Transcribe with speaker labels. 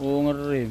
Speaker 1: Oo nga rin.